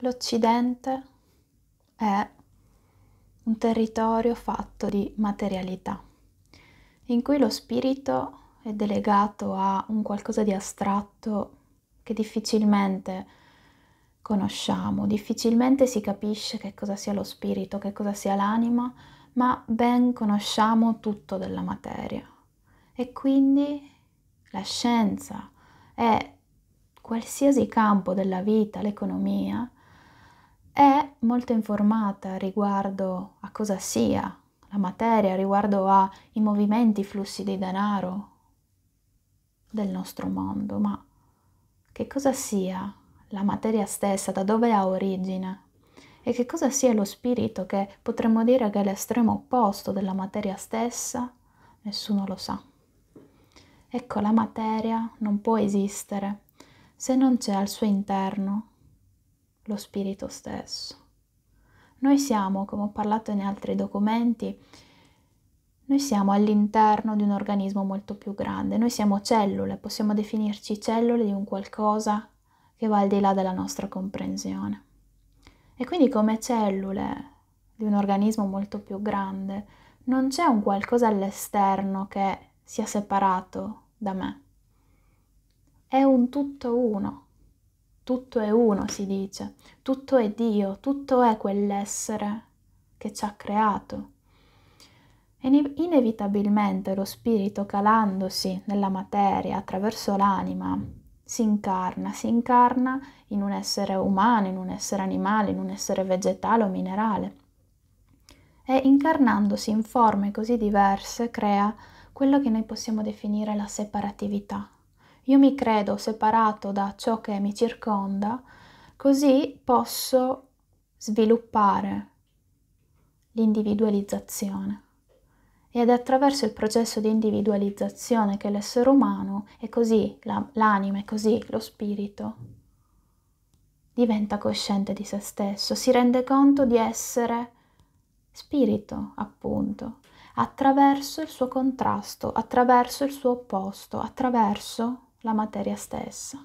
L'Occidente è un territorio fatto di materialità, in cui lo spirito è delegato a un qualcosa di astratto che difficilmente conosciamo, difficilmente si capisce che cosa sia lo spirito, che cosa sia l'anima, ma ben conosciamo tutto della materia. E quindi la scienza è qualsiasi campo della vita, l'economia, è molto informata riguardo a cosa sia la materia, riguardo ai movimenti, i flussi di denaro del nostro mondo, ma che cosa sia la materia stessa, da dove ha origine e che cosa sia lo spirito che potremmo dire che è l'estremo opposto della materia stessa, nessuno lo sa. Ecco, la materia non può esistere se non c'è al suo interno lo spirito stesso. Noi siamo, come ho parlato in altri documenti, noi siamo all'interno di un organismo molto più grande, noi siamo cellule, possiamo definirci cellule di un qualcosa che va al di là della nostra comprensione. E quindi come cellule di un organismo molto più grande, non c'è un qualcosa all'esterno che sia separato da me. È un tutto uno tutto è uno, si dice, tutto è Dio, tutto è quell'essere che ci ha creato. E inevitabilmente lo spirito calandosi nella materia attraverso l'anima si incarna, si incarna in un essere umano, in un essere animale, in un essere vegetale o minerale. E incarnandosi in forme così diverse crea quello che noi possiamo definire la separatività, io mi credo separato da ciò che mi circonda, così posso sviluppare l'individualizzazione. Ed è attraverso il processo di individualizzazione che l'essere umano, e così la, l'anima, e così lo spirito, diventa cosciente di se stesso, si rende conto di essere spirito, appunto, attraverso il suo contrasto, attraverso il suo opposto, attraverso la materia stessa.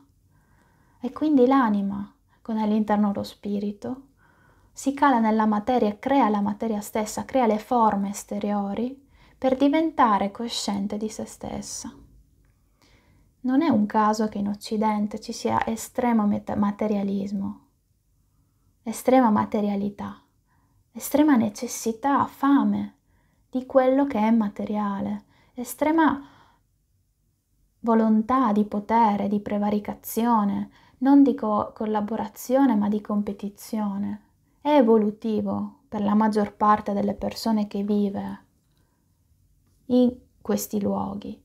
E quindi l'anima, con all'interno lo spirito, si cala nella materia, crea la materia stessa, crea le forme esteriori per diventare cosciente di se stessa. Non è un caso che in Occidente ci sia estremo materialismo, estrema materialità, estrema necessità, fame di quello che è materiale, estrema volontà di potere, di prevaricazione, non di collaborazione ma di competizione. È evolutivo per la maggior parte delle persone che vive in questi luoghi,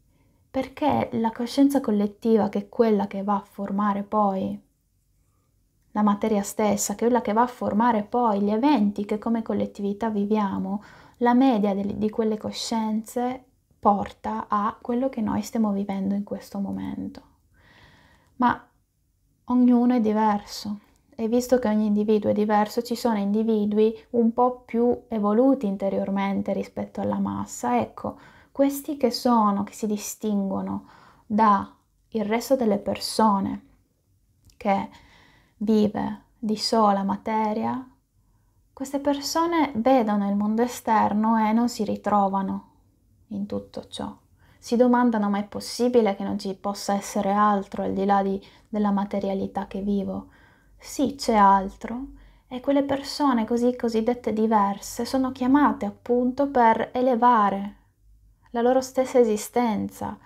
perché la coscienza collettiva che è quella che va a formare poi la materia stessa, che è quella che va a formare poi gli eventi che come collettività viviamo, la media di quelle coscienze porta a quello che noi stiamo vivendo in questo momento. Ma ognuno è diverso e visto che ogni individuo è diverso, ci sono individui un po' più evoluti interiormente rispetto alla massa. Ecco, questi che sono, che si distinguono dal resto delle persone che vive di sola materia, queste persone vedono il mondo esterno e non si ritrovano in tutto ciò. Si domandano ma è possibile che non ci possa essere altro al di là di, della materialità che vivo? Sì, c'è altro e quelle persone così cosiddette diverse sono chiamate appunto per elevare la loro stessa esistenza,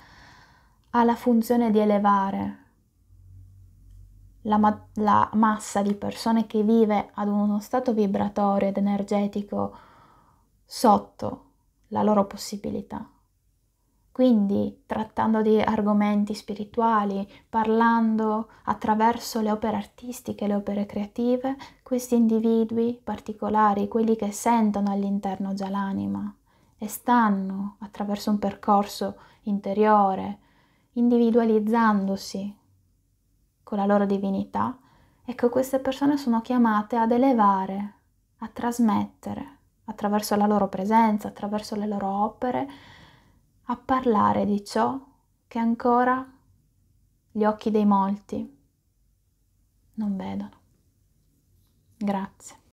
ha la funzione di elevare la, ma- la, massa di persone che vive ad uno stato vibratorio ed energetico sotto la loro possibilità. Quindi, trattando di argomenti spirituali, parlando attraverso le opere artistiche, le opere creative, questi individui particolari, quelli che sentono all'interno già l'anima e stanno attraverso un percorso interiore, individualizzandosi con la loro divinità, ecco queste persone sono chiamate ad elevare, a trasmettere attraverso la loro presenza, attraverso le loro opere, a parlare di ciò che ancora gli occhi dei molti non vedono. Grazie.